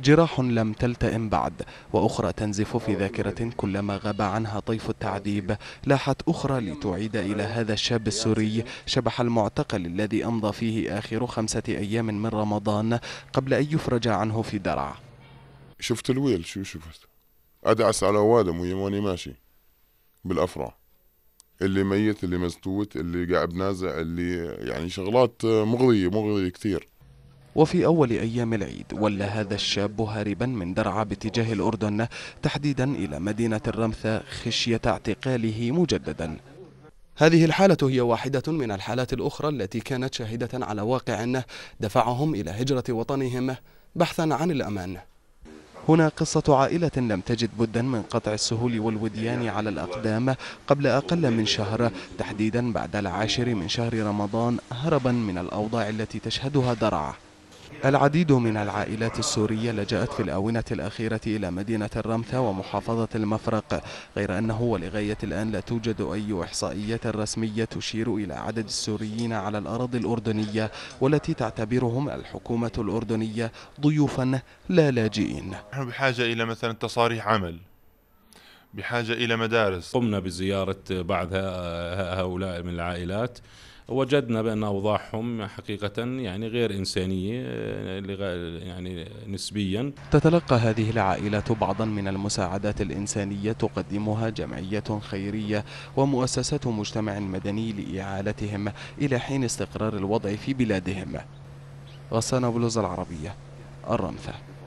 جراح لم تلتئم بعد وأخرى تنزف في ذاكرة كلما غاب عنها طيف التعذيب لاحت أخرى لتعيد إلى هذا الشاب السوري شبح المعتقل الذي أمضى فيه آخر خمسة أيام من رمضان قبل أن يفرج عنه في درعا شفت الويل شو شفت أدعس على وادم ويماني ماشي بالأفرع اللي ميت اللي مزتوت اللي قاعد نازع اللي يعني شغلات مغرية مغرية كثير وفي أول أيام العيد ولى هذا الشاب هاربا من درعا باتجاه الأردن تحديدا إلى مدينة الرمثة خشية اعتقاله مجددا هذه الحالة هي واحدة من الحالات الأخرى التي كانت شاهدة على واقع دفعهم إلى هجرة وطنهم بحثا عن الأمان هنا قصة عائلة لم تجد بدا من قطع السهول والوديان على الأقدام قبل أقل من شهر تحديدا بعد العاشر من شهر رمضان هربا من الأوضاع التي تشهدها درعه العديد من العائلات السورية لجأت في الآونة الأخيرة إلى مدينة الرمثة ومحافظة المفرق غير أنه ولغاية الآن لا توجد أي إحصائية رسمية تشير إلى عدد السوريين على الأراضي الأردنية والتي تعتبرهم الحكومة الأردنية ضيوفا لا لاجئين نحن بحاجة إلى مثلا تصاريح عمل بحاجة إلى مدارس قمنا بزيارة بعض هؤلاء من العائلات وجدنا بأن أوضاعهم حقيقة يعني غير إنسانية آه، يعني نسبيا تتلقى هذه العائلات بعضا من المساعدات الإنسانية تقدمها جمعية خيرية ومؤسسات مجتمع مدني لإعالتهم إلى حين استقرار الوضع في بلادهم غسان بلوز العربية الرمثة